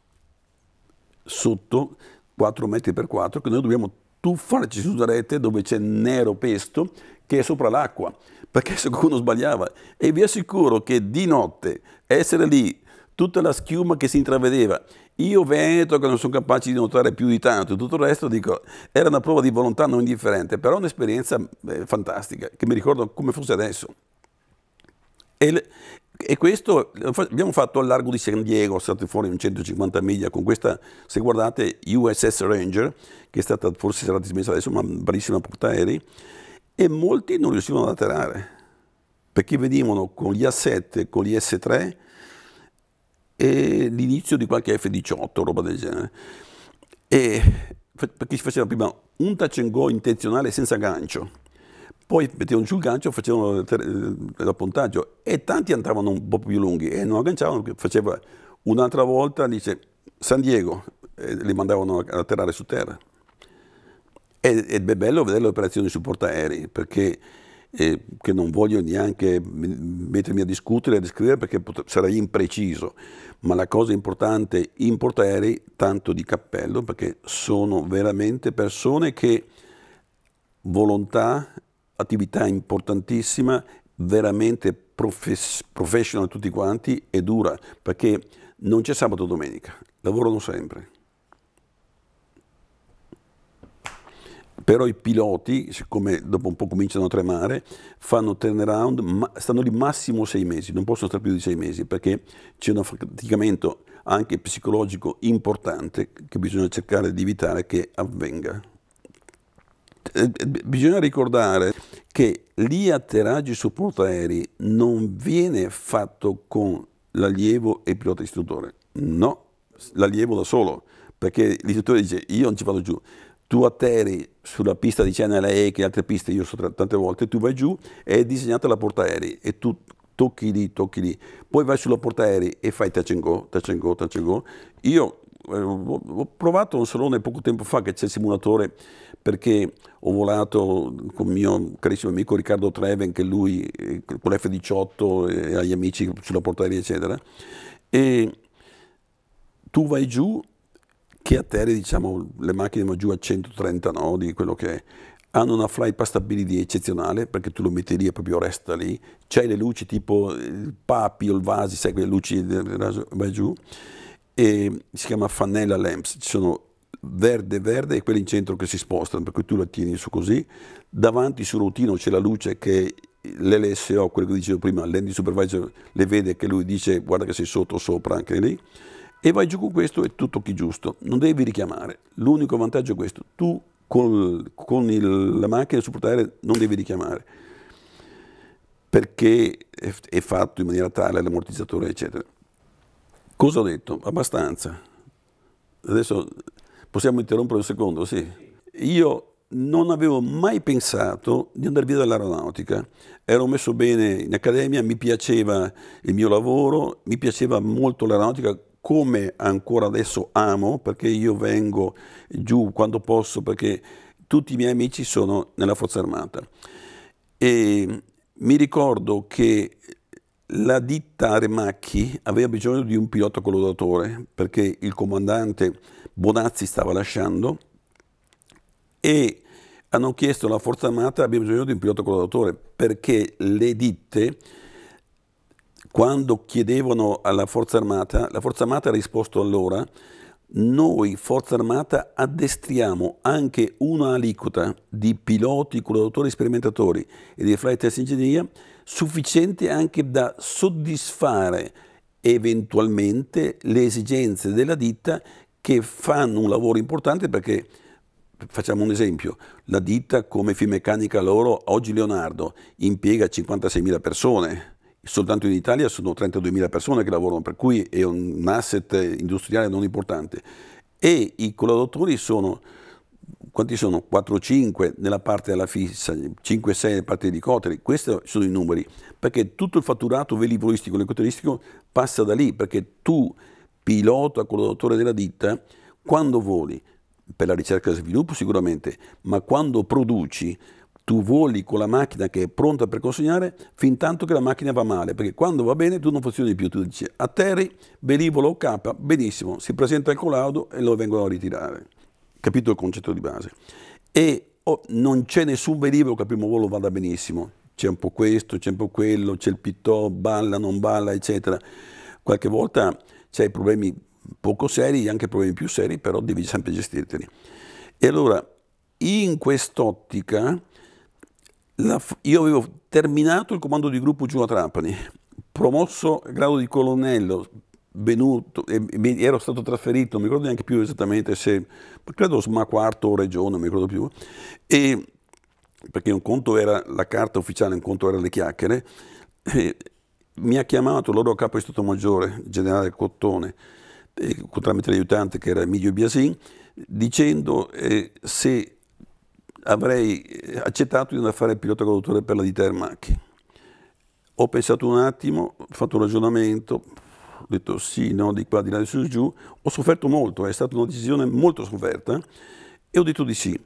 sotto 4 metri per 4 che noi dobbiamo tuffarci su una rete dove c'è nero pesto che è sopra l'acqua perché se qualcuno sbagliava. E vi assicuro che di notte essere lì, tutta la schiuma che si intravedeva, io veneto che non sono capace di notare più di tanto, tutto il resto dico, era una prova di volontà non indifferente, però un'esperienza eh, fantastica, che mi ricordo come fosse adesso. E, e questo abbiamo fatto al largo di San Diego, stati fuori in 150 miglia con questa, se guardate, USS Ranger, che è stata, forse sarà dismessa adesso, ma bellissima portaerei, e molti non riuscivano ad atterrare perché venivano con gli A7, con gli S3 e l'inizio di qualche F18, roba del genere. E perché si faceva prima un touch and go intenzionale senza gancio, poi mettevano giù il gancio, e facevano eh, l'appuntaggio e tanti andavano un po' più lunghi e non agganciavano, faceva un'altra volta, dice San Diego, e li mandavano ad atterrare su terra. Ed è, bello vedere le operazioni su portaerei, perché eh, che non voglio neanche mettermi a discutere, a descrivere, perché sarei impreciso, ma la cosa importante in portaerei, tanto di cappello, perché sono veramente persone che volontà, attività importantissima, veramente profes professional tutti quanti e dura, perché non c'è sabato o domenica, lavorano sempre. però i piloti, siccome dopo un po' cominciano a tremare, fanno turnaround, ma stanno lì massimo sei mesi, non possono stare più di sei mesi perché c'è un affaticamento anche psicologico importante che bisogna cercare di evitare che avvenga. Eh, eh, bisogna ricordare che l'atterraggio su portaerei non viene fatto con l'allievo e il pilota istruttore, no, l'allievo da solo, perché l'istruttore dice io non ci vado giù, tu atterri sulla pista di CNLE che altre piste io so tante volte, tu vai giù e è disegnata la portaerei e tu tocchi lì, tocchi lì, poi vai sulla portaerei e fai touch and go, touch and go, touch and go. Io eh, ho provato un salone poco tempo fa che c'è il simulatore perché ho volato con il mio carissimo amico Riccardo Treven che lui eh, con l'F-18 e eh, agli amici sulla portaerei eccetera e tu vai giù che atterri diciamo, le macchine vanno diciamo, giù a 130 nodi, quello che è. Hanno una fly passability eccezionale perché tu lo metti lì e proprio resta lì. C'hai le luci tipo il Papi o il Vasi, sai quelle luci vai giù. E si chiama Fanella Lamps. Ci sono verde verde e quelle in centro che si spostano, per cui tu la tieni su così. Davanti sul routino c'è la luce che l'LSO, quello che dicevo prima, l'Andy Supervisor le vede che lui dice guarda che sei sotto sopra anche lì e vai giù con questo e tutto chi giusto, non devi richiamare. L'unico vantaggio è questo, tu col, con il, la macchina sul portale non devi richiamare perché è, è fatto in maniera tale l'ammortizzatore eccetera. Cosa ho detto? Abbastanza. Adesso possiamo interrompere un secondo, sì. Io non avevo mai pensato di andare via dall'aeronautica. Ero messo bene in accademia, mi piaceva il mio lavoro, mi piaceva molto l'aeronautica come ancora adesso amo, perché io vengo giù quando posso, perché tutti i miei amici sono nella Forza Armata. E mi ricordo che la ditta Remacchi aveva bisogno di un pilota collaudatore perché il comandante Bonazzi stava lasciando e hanno chiesto alla Forza Armata abbiamo bisogno di un pilota collaudatore perché le ditte quando chiedevano alla Forza Armata, la Forza Armata ha risposto allora, noi Forza Armata addestriamo anche una aliquota di piloti, collaboratori, sperimentatori e di flight test engineer sufficiente anche da soddisfare eventualmente le esigenze della ditta che fanno un lavoro importante perché facciamo un esempio, la ditta come Fimecanica loro, oggi Leonardo, impiega 56.000 persone soltanto in Italia sono 32.000 persone che lavorano, per cui è un asset industriale non importante. E i collaudatori sono, quanti sono? 4 o 5 nella parte della fissa, 5 o 6 nella parte di coteri, questi sono i numeri, perché tutto il fatturato velivolistico e coteristico passa da lì, perché tu, pilota, collaudatore della ditta, quando voli, per la ricerca e sviluppo sicuramente, ma quando produci, tu voli con la macchina che è pronta per consegnare fin tanto che la macchina va male, perché quando va bene tu non funzioni più, tu dici atterri, velivolo o capa, benissimo, si presenta il collaudo e lo vengono a ritirare. Capito il concetto di base. E oh, non c'è nessun velivolo che al primo volo vada benissimo, c'è un po' questo, c'è un po' quello, c'è il pittò, balla, non balla, eccetera. Qualche volta c'hai problemi poco seri, anche problemi più seri, però devi sempre gestirteli. E allora, in quest'ottica la, io avevo terminato il comando di gruppo giù a Trapani, promosso a grado di colonnello, venuto, e, e, ero stato trasferito, non mi ricordo neanche più esattamente se, credo SMA quarto o regione, non mi ricordo più, e, perché un conto era la carta ufficiale, un conto erano le chiacchiere, e, mi ha chiamato l'oro capo di Stato Maggiore, generale Cottone, eh, tramite l'aiutante che era Emilio Biasin, dicendo eh, se avrei eh, accettato di andare a fare il pilota conduttore per la ditta Ermacchi. Ho pensato un attimo, ho fatto un ragionamento, ho detto sì, no, di qua, di là, di su, giù. Ho sofferto molto, è stata una decisione molto sofferta e ho detto di sì.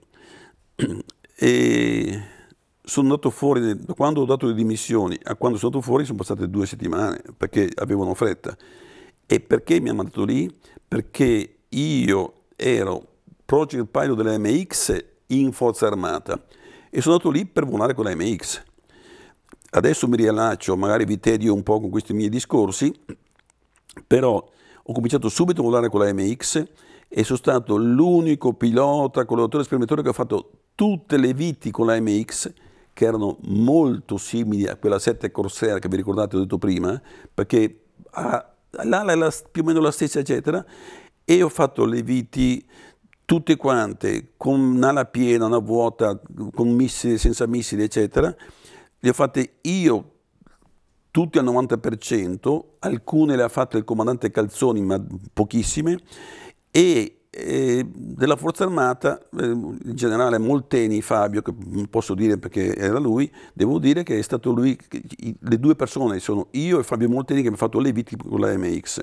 E sono andato fuori, da quando ho dato le dimissioni a quando sono andato fuori sono passate due settimane perché avevano fretta. E perché mi hanno mandato lì? Perché io ero project pilot della MX in forza armata e sono andato lì per volare con la MX. Adesso mi riallaccio, magari vi tedio un po' con questi miei discorsi, però ho cominciato subito a volare con la MX e sono stato l'unico pilota, con l'autore sperimentatore che ha fatto tutte le viti con la MX che erano molto simili a quella 7 Corsair che vi ricordate ho detto prima, perché l'ala è la, più o meno la stessa eccetera, e ho fatto le viti tutte quante con un'ala piena, una vuota, con missili, senza missili, eccetera, le ho fatte io tutte al 90%, alcune le ha fatte il comandante Calzoni, ma pochissime, e eh, della Forza Armata, eh, il generale Molteni Fabio, che posso dire perché era lui, devo dire che è stato lui, che, i, le due persone sono io e Fabio Molteni che mi ha fatto le vittime con la MX.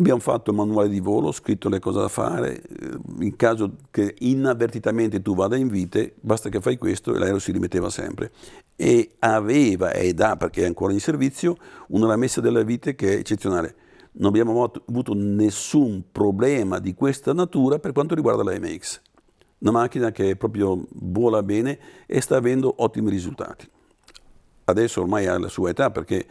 Abbiamo fatto il manuale di volo, scritto le cose da fare, eh, in caso che inavvertitamente tu vada in vite, basta che fai questo e l'aereo si rimetteva sempre. E aveva, ed ha perché è ancora in servizio, una ramessa della vite che è eccezionale. Non abbiamo avuto nessun problema di questa natura per quanto riguarda la MX. Una macchina che proprio vola bene e sta avendo ottimi risultati. Adesso ormai ha la sua età perché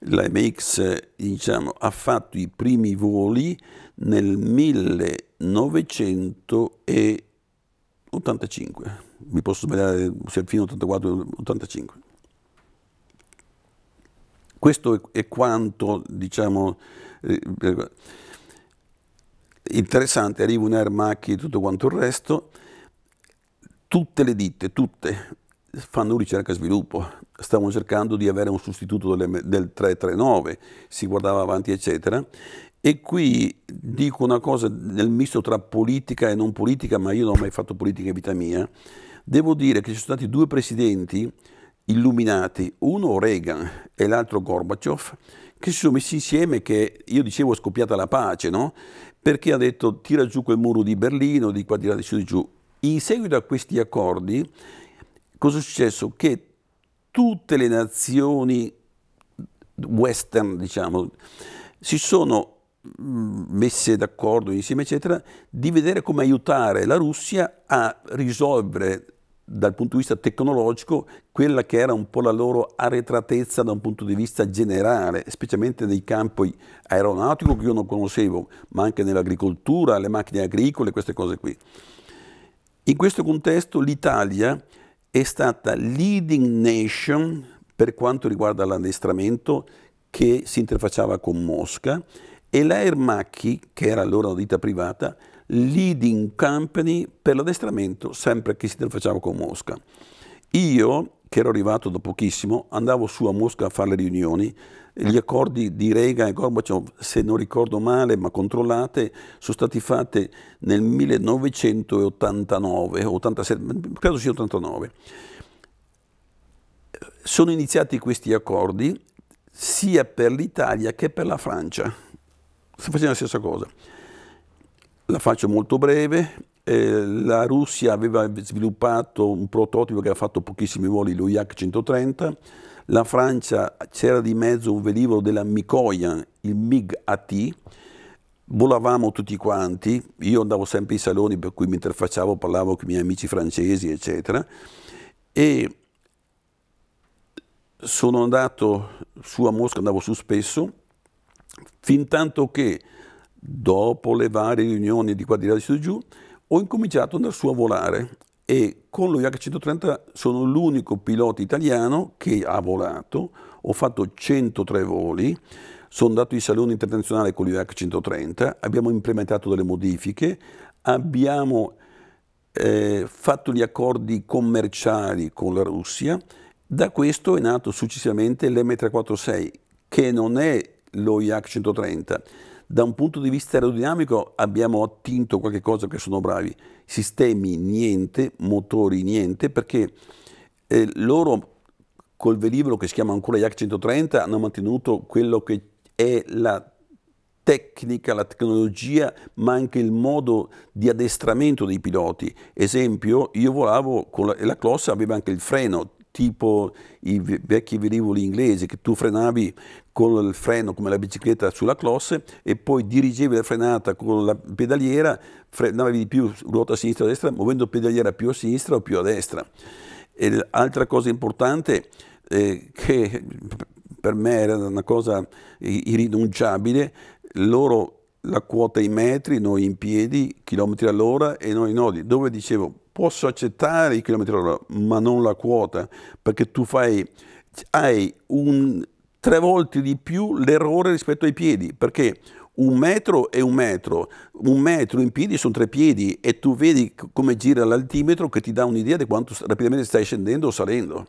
l'AMX diciamo, ha fatto i primi voli nel 1985, mi posso sbagliare se fino 84-85. Questo è quanto, diciamo, eh, interessante, arriva un Air Mac e tutto quanto il resto, tutte le ditte, tutte, fanno ricerca e sviluppo, stavano cercando di avere un sostituto delle, del 339, si guardava avanti eccetera. E qui dico una cosa nel misto tra politica e non politica, ma io non ho mai fatto politica in vita mia, devo dire che ci sono stati due presidenti illuminati, uno Reagan e l'altro Gorbaciov, che si sono messi insieme che io dicevo è scoppiata la pace, no? Perché ha detto tira giù quel muro di Berlino, di qua, di là, di su, di giù. In seguito a questi accordi cosa è successo? Che tutte le nazioni western, diciamo, si sono messe d'accordo insieme, eccetera, di vedere come aiutare la Russia a risolvere dal punto di vista tecnologico quella che era un po' la loro arretratezza da un punto di vista generale, specialmente nei campi aeronautico che io non conoscevo, ma anche nell'agricoltura, le macchine agricole, queste cose qui. In questo contesto l'Italia è stata leading nation per quanto riguarda l'addestramento che si interfacciava con Mosca e la Ermacchi, che era allora una ditta privata, leading company per l'addestramento sempre che si interfacciava con Mosca. Io che ero arrivato da pochissimo, andavo su a Mosca a fare le riunioni, gli accordi di Reagan e Gorbaciov, se non ricordo male, ma controllate, sono stati fatti nel 1989, 87, credo sia 89. Sono iniziati questi accordi sia per l'Italia che per la Francia, sta facendo la stessa cosa. La faccio molto breve, eh, la Russia aveva sviluppato un prototipo che ha fatto pochissimi voli, lo Yak-130, la Francia c'era di mezzo un velivolo della Mikoyan, il MiG-AT, volavamo tutti quanti, io andavo sempre ai saloni per cui mi interfacciavo, parlavo con i miei amici francesi, eccetera, e sono andato su a Mosca, andavo su spesso, fin tanto che dopo le varie riunioni di qua di là di su giù, ho incominciato nel suo volare e con lo iac 130 sono l'unico pilota italiano che ha volato, ho fatto 103 voli, sono andato in salone internazionale con l'IH-130, abbiamo implementato delle modifiche, abbiamo eh, fatto gli accordi commerciali con la Russia, da questo è nato successivamente l'M346 che non è lo iac 130 da un punto di vista aerodinamico abbiamo attinto qualche cosa che sono bravi. Sistemi niente, motori niente, perché eh, loro col velivolo che si chiama ancora IAC 130 hanno mantenuto quello che è la tecnica, la tecnologia, ma anche il modo di addestramento dei piloti. Esempio, io volavo con la, la Clossa aveva anche il freno tipo i vecchi velivoli inglesi che tu frenavi con il freno come la bicicletta sulla closse e poi dirigevi la frenata con la pedaliera, frenavi di più ruota a sinistra o a destra, muovendo pedaliera più a sinistra o più a destra. E altra cosa importante eh, che per me era una cosa irrinunciabile, loro la quota in metri, noi in piedi, chilometri all'ora e noi in nodi, dove dicevo posso accettare i km all'ora, ma non la quota, perché tu fai, hai un, tre volte di più l'errore rispetto ai piedi, perché un metro è un metro, un metro in piedi sono tre piedi e tu vedi come gira l'altimetro che ti dà un'idea di quanto rapidamente stai scendendo o salendo.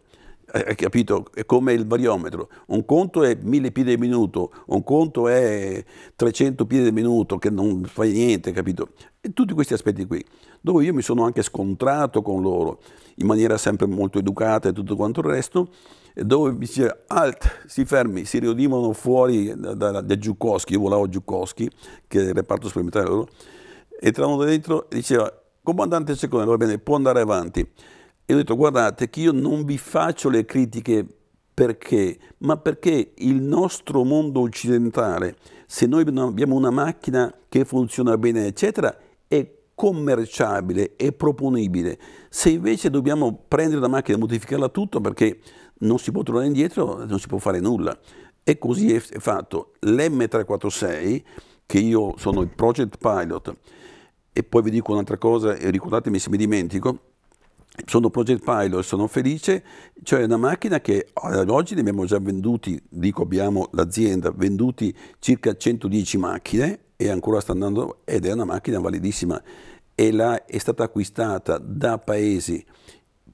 Hai capito? È come il variometro. Un conto è 1000 piedi al minuto, un conto è 300 piedi al minuto che non fai niente, capito? E tutti questi aspetti qui dove io mi sono anche scontrato con loro in maniera sempre molto educata e tutto quanto il resto, dove mi diceva alt, si fermi, si riunivano fuori da, da, da Giukowski, io volavo Giukowski, che è il reparto sperimentale loro, entravano dentro e diceva comandante secondo, va bene, può andare avanti. E ho detto guardate che io non vi faccio le critiche perché, ma perché il nostro mondo occidentale, se noi abbiamo una macchina che funziona bene, eccetera, commerciabile e proponibile. Se invece dobbiamo prendere una macchina e modificarla tutto perché non si può tornare indietro, non si può fare nulla. E così è fatto. L'M346, che io sono il project pilot, e poi vi dico un'altra cosa, ricordatemi se mi dimentico, sono project pilot, sono felice, cioè una macchina che ad eh, oggi ne abbiamo già venduti, dico abbiamo l'azienda, venduti circa 110 macchine e ancora sta andando ed è una macchina validissima e la, è stata acquistata da paesi,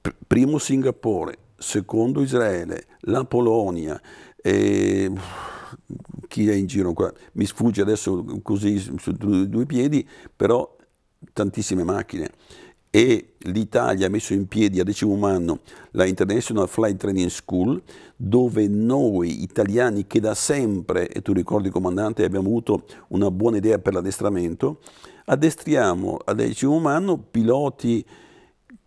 pr primo Singapore, secondo Israele, la Polonia, e, chi è in giro qua? Mi sfugge adesso così su due piedi, però tantissime macchine e l'Italia ha messo in piedi a decimo anno la International Flight Training School dove noi italiani che da sempre, e tu ricordi comandante, abbiamo avuto una buona idea per l'addestramento, addestriamo a decimo umano piloti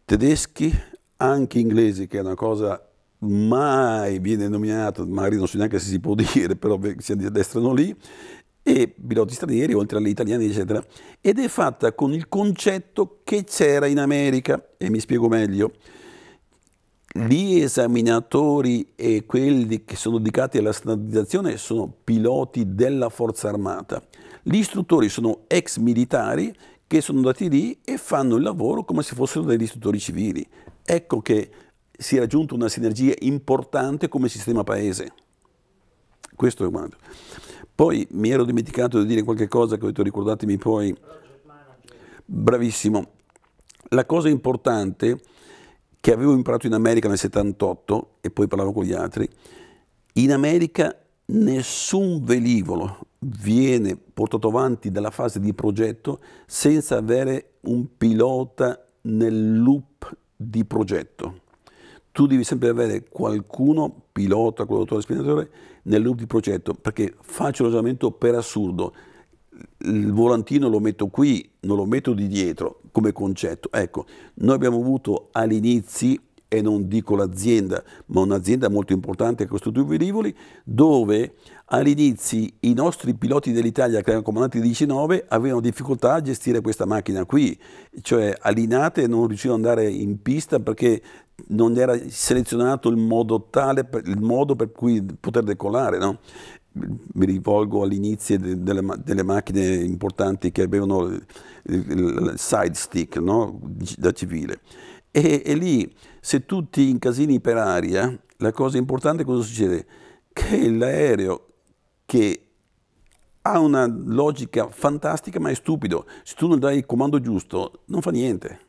tedeschi, anche inglesi, che è una cosa mai viene nominata, magari non so neanche se si può dire, però si addestrano lì, e piloti stranieri, oltre agli italiani, eccetera. Ed è fatta con il concetto che c'era in America, e mi spiego meglio gli esaminatori e quelli che sono dedicati alla standardizzazione sono piloti della forza armata. Gli istruttori sono ex militari che sono andati lì e fanno il lavoro come se fossero degli istruttori civili. Ecco che si è raggiunta una sinergia importante come sistema paese. Questo è quanto. Poi mi ero dimenticato di dire qualche cosa che ho detto ricordatemi poi. Bravissimo. La cosa importante che avevo imparato in America nel 78 e poi parlavo con gli altri, in America nessun velivolo viene portato avanti dalla fase di progetto senza avere un pilota nel loop di progetto. Tu devi sempre avere qualcuno, pilota, collaudatore, spinatore, nel loop di progetto, perché faccio un ragionamento per assurdo il volantino lo metto qui, non lo metto di dietro come concetto. Ecco, noi abbiamo avuto all'inizio, e non dico l'azienda, ma un'azienda molto importante, che questo i velivoli, dove all'inizio i nostri piloti dell'Italia, che erano comandanti 19, avevano difficoltà a gestire questa macchina qui, cioè allinate non riuscivano ad andare in pista perché non era selezionato il modo tale, il modo per cui poter decollare, no? mi rivolgo all'inizio delle, delle, macchine importanti che avevano il, il side stick no? da civile. E, e, lì, se tutti ti incasini per aria, la cosa importante è cosa succede? Che l'aereo che ha una logica fantastica ma è stupido, se tu non dai il comando giusto non fa niente.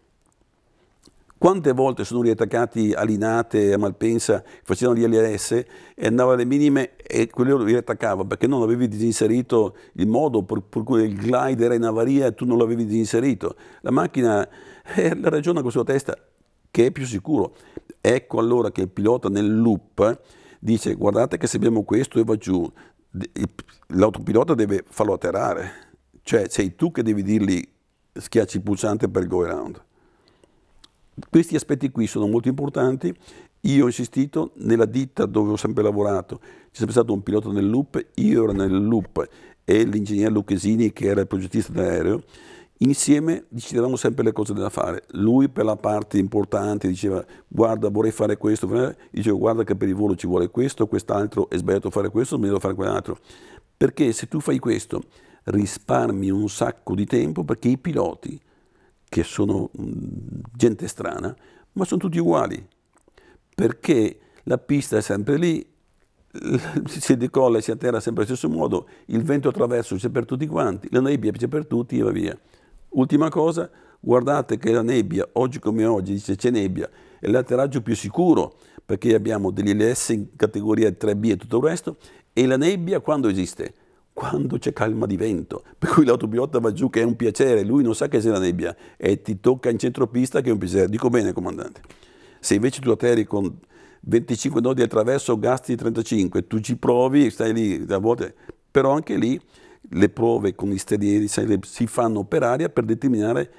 Quante volte sono riattaccati a Linate, a Malpensa, facevano gli LS e andava alle minime e quello li riattaccava perché non avevi disinserito il modo per, per cui il glide era in avaria e tu non l'avevi disinserito. La macchina eh, ragiona con la sua testa che è più sicuro. Ecco allora che il pilota nel loop dice guardate che se abbiamo questo e va giù, l'autopilota deve farlo atterrare. Cioè sei tu che devi dirgli schiacci il pulsante per il go around. Questi aspetti qui sono molto importanti. Io ho insistito nella ditta dove ho sempre lavorato, c'è sempre stato un pilota nel loop, io ero nel loop e l'ingegnere Lucchesini che era il progettista dell'aereo, insieme decidevamo sempre le cose da fare. Lui per la parte importante diceva guarda vorrei fare questo, io dicevo guarda che per il volo ci vuole questo, quest'altro, è sbagliato fare questo, è sbagliato fare quell'altro. Perché se tu fai questo risparmi un sacco di tempo perché i piloti che sono gente strana, ma sono tutti uguali, perché la pista è sempre lì, si decolla e si atterra sempre allo stesso modo, il vento attraverso c'è per tutti quanti, la nebbia c'è per tutti e va via. Ultima cosa, guardate che la nebbia, oggi come oggi, dice c'è nebbia, è l'atterraggio più sicuro, perché abbiamo degli LS in categoria 3B e tutto il resto, e la nebbia quando esiste? quando c'è calma di vento, per cui l'autobiota va giù che è un piacere, lui non sa che c'è la nebbia e ti tocca in centropista che è un piacere. Dico bene, comandante. Se invece tu atterri con 25 nodi attraverso, gasti 35, tu ci provi, e stai lì a volte, però anche lì le prove con i stradieri si fanno per aria per determinare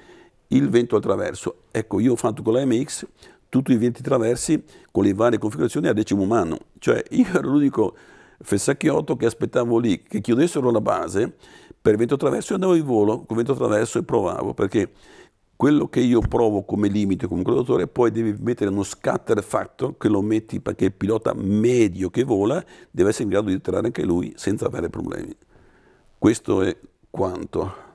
il vento attraverso. Ecco, io ho fatto con la MX tutti i venti traversi con le varie configurazioni a decimo umano, cioè io ero l'unico Fessacchiotto che aspettavo lì che chiudessero la base per vento traverso e andavo in volo con vento traverso e provavo perché quello che io provo come limite come conduttore poi devi mettere uno scatter factor che lo metti perché il pilota medio che vola deve essere in grado di atterrare anche lui senza avere problemi. Questo è quanto.